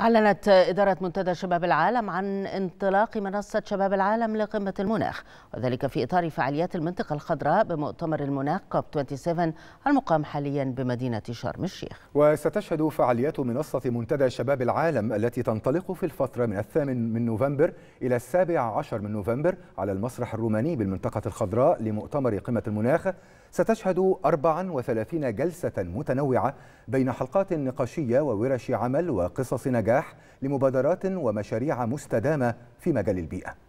أعلنت إدارة منتدى شباب العالم عن انطلاق منصة شباب العالم لقمة المناخ وذلك في إطار فعاليات المنطقة الخضراء بمؤتمر المناخ كوب 27 المقام حاليا بمدينة شرم الشيخ وستشهد فعاليات منصة منتدى شباب العالم التي تنطلق في الفترة من الثامن من نوفمبر إلى السابع عشر من نوفمبر على المسرح الروماني بالمنطقة الخضراء لمؤتمر قمة المناخ ستشهد 34 جلسة متنوعة بين حلقات نقاشية وورش عمل وقصص نجاح والنجاح لمبادرات ومشاريع مستدامة في مجال البيئة